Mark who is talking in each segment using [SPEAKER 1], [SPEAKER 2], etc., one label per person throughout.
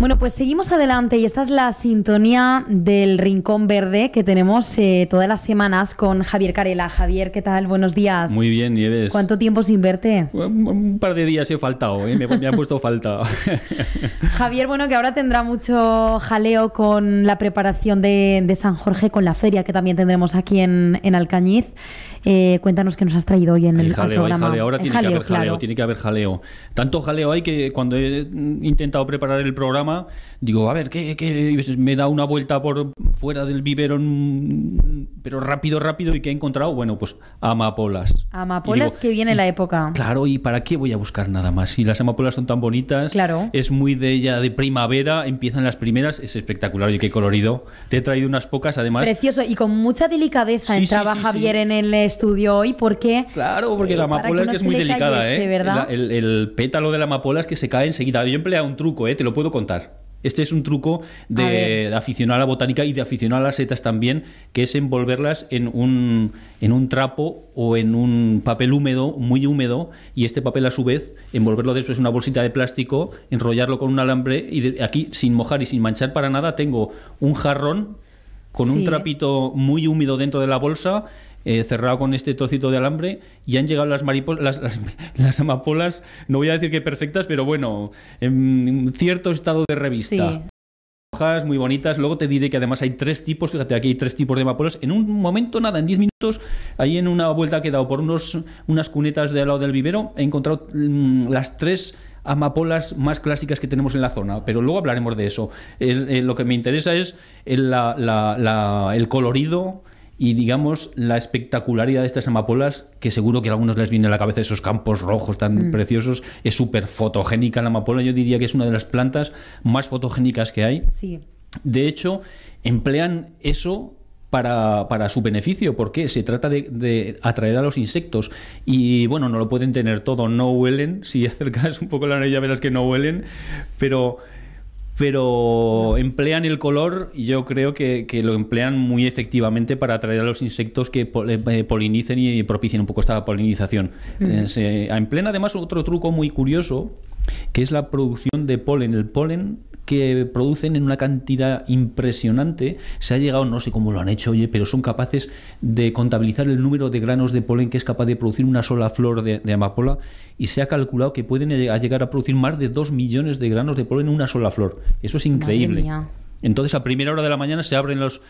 [SPEAKER 1] Bueno, pues seguimos adelante y esta es la sintonía del Rincón Verde que tenemos eh, todas las semanas con Javier Carela. Javier, ¿qué tal? Buenos días. Muy
[SPEAKER 2] bien, eres? ¿Cuánto
[SPEAKER 1] tiempo sin verte? Un,
[SPEAKER 2] par de días he faltado, ¿eh? me, ha puesto falta.
[SPEAKER 1] Javier, bueno, que ahora tendrá mucho jaleo con la preparación de, San Jorge, con la feria que también tendremos aquí en Alcañiz. Eh, cuéntanos qué nos has traído hoy en el, programa. jaleo. Ahora tiene que haber jaleo,
[SPEAKER 2] tiene que haber jaleo. Tanto jaleo hay que cuando he intentado preparar el programa, digo, a ver, ¿qué, me da una vuelta por fuera del vivero pero rápido, rápido, y qué he encontrado? Bueno, pues amapolas.
[SPEAKER 1] Amapolas que viene la época.
[SPEAKER 2] Claro, ¿y para qué voy a buscar nada más? Si las amapolas son tan bonitas, es muy de ella de primavera, empiezan las primeras, es espectacular, y qué colorido. Te he traído unas pocas, además.
[SPEAKER 1] Precioso, y con mucha delicadeza Entraba Javier en el estudio hoy qué? Claro, porque eh, la amapola es que es muy delicada, ¿eh? ¿verdad?
[SPEAKER 2] El, pétalo de la amapola es que se cae enseguida. Yo empleado un truco, ¿eh? Te lo puedo contar. Este es un truco de, aficionar aficionado a la botánica y de aficionado a las setas también, que es envolverlas en un, en un trapo o en un papel húmedo, muy húmedo, y este papel a su vez envolverlo después en una bolsita de plástico, enrollarlo con un alambre y aquí sin mojar y sin manchar para nada tengo un jarrón con un trapito muy húmedo dentro de la bolsa eh, cerrado con este trocito de alambre y han llegado las maripolas, las, amapolas, no voy a decir que perfectas, pero bueno, en cierto estado de revista. Hojas muy bonitas. Luego te diré que además hay tres tipos, fíjate, aquí hay tres tipos de amapolas. En un momento, nada, en diez minutos, ahí en una vuelta que he dado por unos, unas cunetas de al lado del vivero, he encontrado mm, las tres amapolas más clásicas que tenemos en la zona, pero luego hablaremos de eso. lo que me interesa es el colorido, y digamos la espectacularidad de estas amapolas, que seguro que a algunos les viene a la cabeza esos campos rojos tan mm. preciosos, es súper fotogénica la amapola, yo diría que es una de las plantas más fotogénicas que hay. Sí. De hecho, emplean eso para, su beneficio, porque se trata de, atraer a los insectos. Y bueno, no lo pueden tener todo, no huelen, si acercas un poco la nariz ya verás que no huelen, pero pero emplean el color y yo creo que, lo emplean muy efectivamente para atraer a los insectos que eh, eh, polinicen y propicien un poco esta polinización. Mm. Eh, en emplean además otro truco muy curioso, que es la producción de polen. El polen que producen en una cantidad impresionante. Se ha llegado, no sé cómo lo han hecho, oye, pero son capaces de contabilizar el número de granos de polen que es capaz de producir una sola flor de, amapola y se ha calculado que pueden eh, llegar a producir más de 2 millones de granos de polen en una sola flor. Eso es increíble. Entonces, a primera hora de la mañana se abren los,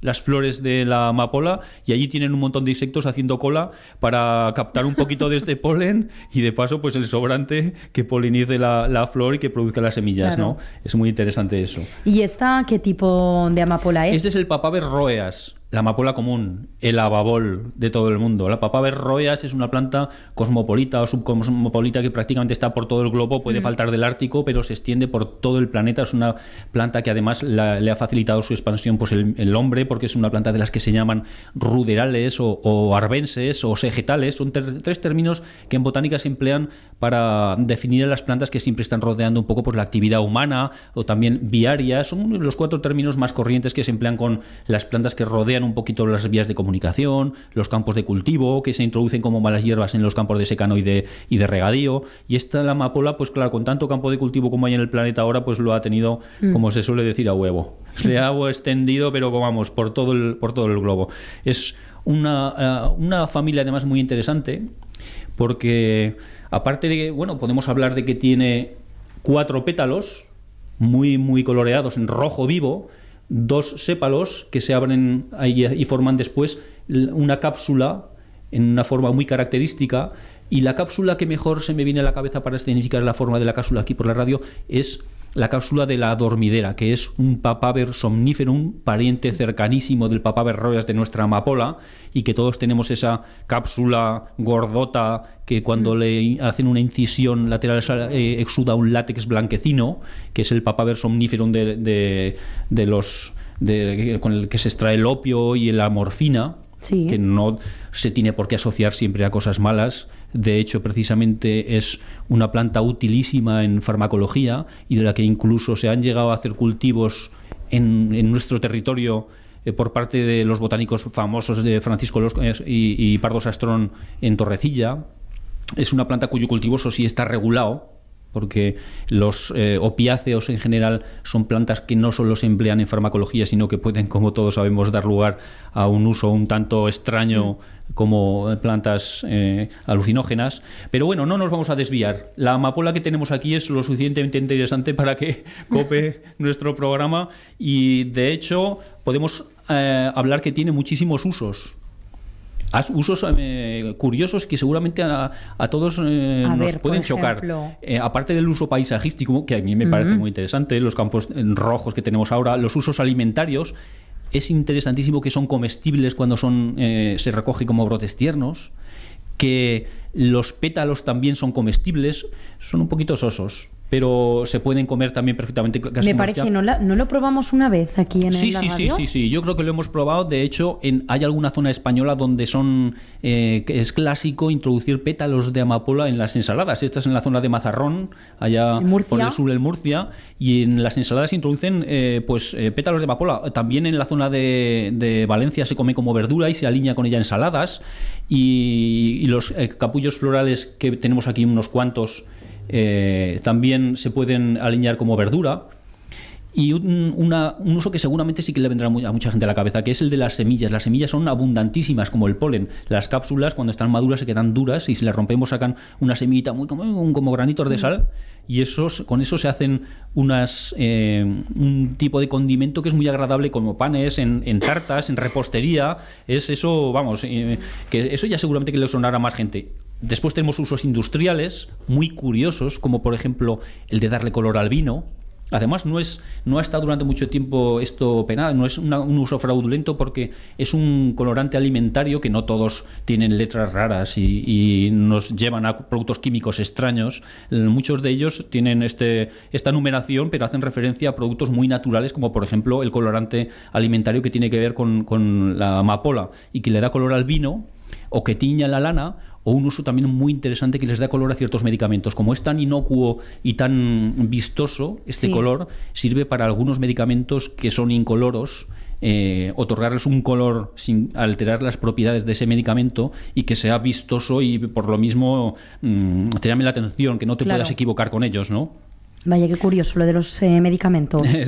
[SPEAKER 2] las flores de la amapola y allí tienen un montón de insectos haciendo cola para captar un poquito de este polen y de paso, pues el sobrante que polinice la, la flor y que produzca las semillas, ¿no? Es muy interesante eso.
[SPEAKER 1] ¿Y esta qué tipo de amapola es? Este
[SPEAKER 2] es el papaver roeas la amapola común, el ababol de todo el mundo. La papaver royas es una planta cosmopolita o subcosmopolita que prácticamente está por todo el globo, puede mm. faltar del Ártico, pero se extiende por todo el planeta. Es una planta que además le ha facilitado su expansión pues el, hombre, porque es una planta de las que se llaman ruderales o, arbenses o segetales. Son tres términos que en botánica se emplean para definir a las plantas que siempre están rodeando un poco por pues, la actividad humana o también viaria. Son los cuatro términos más corrientes que se emplean con las plantas que rodean un poquito las vías de comunicación, los campos de cultivo, que se introducen como malas hierbas en los campos de secanoide y de, regadío. Y esta la amapola, pues claro, con tanto campo de cultivo como hay en el planeta ahora, pues lo ha tenido, mm. como se suele decir, a huevo. Se ha extendido, pero vamos, por todo el, por todo el globo. Es una, eh, una familia además muy interesante, porque aparte de que, bueno, podemos hablar de que tiene cuatro pétalos, muy, muy coloreados, en rojo vivo, dos sépalos que se abren ahí y forman después una cápsula en una forma muy característica. Y la cápsula que mejor se me viene a la cabeza para escenificar la forma de la cápsula aquí por la radio es la cápsula de la dormidera, que es un papaver somniferum, pariente cercanísimo del papaver royas de nuestra amapola, y que todos tenemos esa cápsula gordota que cuando mm. le hacen una incisión lateral eh, exuda un látex blanquecino, que es el papaver somniferum de, los, con el que se extrae el opio y la morfina que no se tiene por qué asociar siempre a cosas malas. De hecho, precisamente es una planta utilísima en farmacología y de la que incluso se han llegado a hacer cultivos en, nuestro territorio eh, por parte de los botánicos famosos de Francisco Los eh, y, Pardo Sastrón en Torrecilla. Es una planta cuyo cultivo, sí, está regulado porque los eh, opiáceos en general son plantas que no solo se emplean en farmacología, sino que pueden, como todos sabemos, dar lugar a un uso un tanto extraño mm. como eh, plantas eh, alucinógenas. Pero bueno, no nos vamos a desviar. La amapola que tenemos aquí es lo suficientemente interesante para que cope nuestro programa y, de hecho, podemos hablar que tiene muchísimos usos usos eh, curiosos que seguramente a, todos eh, nos pueden chocar. Eh, aparte del uso paisajístico, que a mí me parece muy interesante, los campos rojos que tenemos ahora, los usos alimentarios. Es interesantísimo que son comestibles cuando son, se recoge como brotes tiernos, que los pétalos también son comestibles, son un poquito sosos, pero se pueden comer también perfectamente. Me parece, este ¿no,
[SPEAKER 1] ¿no, lo probamos una vez aquí en sí, el sí, Sí, sí,
[SPEAKER 2] sí, yo creo que lo hemos probado. De hecho, en, hay alguna zona española donde son eh, es clásico introducir pétalos de amapola en las ensaladas. Esta es en la zona de Mazarrón, allá por el sur del Murcia, y en las ensaladas se introducen eh, pues eh, pétalos de amapola. También en la zona de, Valencia se come como verdura y se alinea con ella ensaladas. Y, los capullos florales que tenemos aquí unos cuantos eh, también se pueden alinear como verdura. Y un, uso que seguramente sí que le vendrá a mucha gente a la cabeza, que es el de las semillas. Las semillas son abundantísimas, como el polen. Las cápsulas, cuando están maduras, se quedan duras y si las rompemos sacan una semillita muy como, como granitos de mm. sal. Y esos, con eso se hacen unas, eh, un tipo de condimento que es muy agradable, como panes, en, tartas, en repostería. Es eso, vamos, eh, que eso ya seguramente que le sonará a más gente. Después tenemos usos industriales muy curiosos, como por ejemplo el de darle color al vino. Además, no, es, no ha estado durante mucho tiempo esto penado, no es un uso fraudulento porque es un colorante alimentario que no todos tienen letras raras y, nos llevan a productos químicos extraños. Eh, muchos de ellos tienen este, esta numeración, pero hacen referencia a productos muy naturales, como por ejemplo el colorante alimentario que tiene que ver con, con la amapola y que le da color al vino o que tiña la lana o un uso también muy interesante que les da color a ciertos medicamentos. Como es tan inocuo y tan vistoso, este color sirve para algunos medicamentos que son incoloros. Eh, otorgarles un color sin alterar las propiedades de ese medicamento y que sea vistoso y por lo mismo mm, te llame la atención, que no te puedas equivocar con ellos, ¿no?
[SPEAKER 1] Vaya, qué curioso lo de los eh, medicamentos.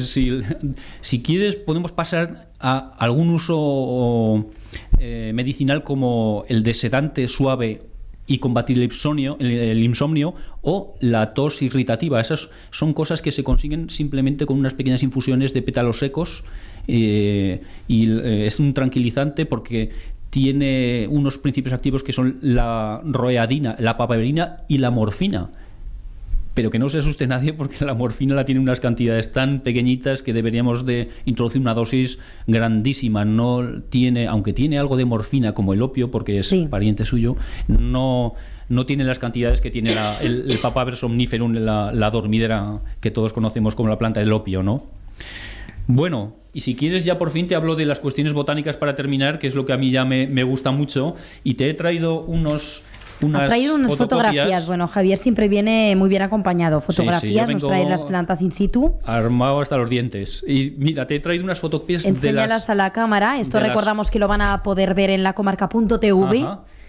[SPEAKER 2] si, quieres, podemos pasar a algún uso eh, medicinal como el desedante suave y combatir el insomnio, o la tos irritativa. Esas son cosas que se consiguen simplemente con unas pequeñas infusiones de pétalos secos eh, y es un tranquilizante porque tiene unos principios activos que son la roeadina, la papaverina y la morfina pero que no se asuste nadie porque la morfina la tiene unas cantidades tan pequeñitas que deberíamos de introducir una dosis grandísima. No tiene, aunque tiene algo de morfina como el opio, porque es pariente suyo, no no tiene las cantidades que tiene el, el, papaver somniferum, la, dormidera que todos conocemos como la planta del opio, ¿no? Bueno, y si quieres ya por fin te hablo de las cuestiones botánicas para terminar, que es lo que a mí ya me, me gusta mucho, y te he traído unos nos Has traído unas fotografías.
[SPEAKER 1] Bueno, Javier siempre viene muy bien acompañado. Fotografías, nos trae las plantas in situ.
[SPEAKER 2] Armado hasta los dientes. Y mira, te he traído unas fotocopias de las, a
[SPEAKER 1] la cámara. Esto recordamos que lo van a poder ver en la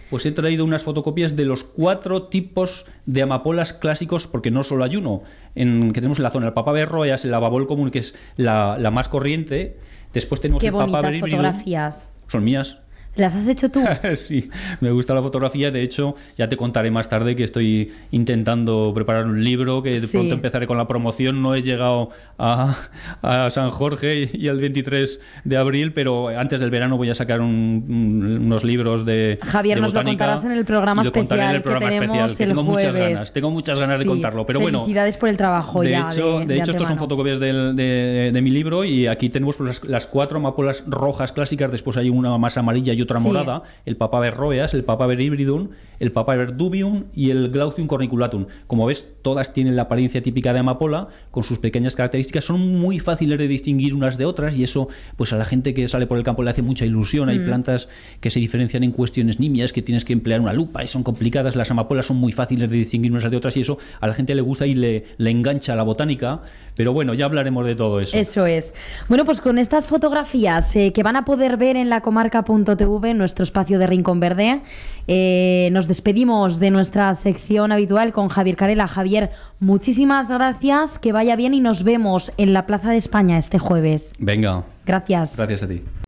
[SPEAKER 2] Pues he traído unas fotocopias de los cuatro tipos de amapolas clásicos, porque no solo hay uno, en, que tenemos en la zona. El papaverro es el ababol común, que es la, más corriente. Después tenemos Qué bonitas fotografías. Son mías. ¿Las has hecho tú? sí, me gusta la fotografía. De hecho, ya te contaré más tarde que estoy intentando preparar un libro, que de pronto empezaré con la promoción. No he llegado a, a, San Jorge y el 23 de abril, pero antes del verano voy a sacar unos libros de. Javier, nos lo contarás en el
[SPEAKER 1] programa especial que tenemos el tengo jueves. Muchas ganas,
[SPEAKER 2] tengo muchas ganas de contarlo. Pero bueno.
[SPEAKER 1] por el trabajo, de Hecho, de, estos son
[SPEAKER 2] fotocopias de, mi libro y aquí tenemos las, las cuatro amapolas rojas clásicas. Después hay una más amarilla otra morada, el papaver roeas, el papaver hybridum, el papaver dubium y el glaucium corniculatum. Como ves, todas tienen la apariencia típica de amapola, con sus pequeñas características, son muy fáciles de distinguir unas de otras y eso, pues a la gente que sale por el campo le hace mucha ilusión. Hay mm. plantas que se diferencian en cuestiones nimias, que tienes que emplear una lupa y son complicadas. Las amapolas son muy fáciles de distinguir unas de otras y eso a la gente le gusta y le, engancha la botánica. Pero bueno, ya hablaremos de todo eso.
[SPEAKER 1] Eso es. Bueno, pues con estas fotografías eh, que van a poder ver en la comarca.tv nuestro espacio de Rincón Verde. Eh, nos despedimos de nuestra sección habitual con Javier Carela. Javier, muchísimas gracias, que vaya bien y nos vemos en la Plaza de España este jueves. Venga. Gracias.
[SPEAKER 2] Gracias a ti.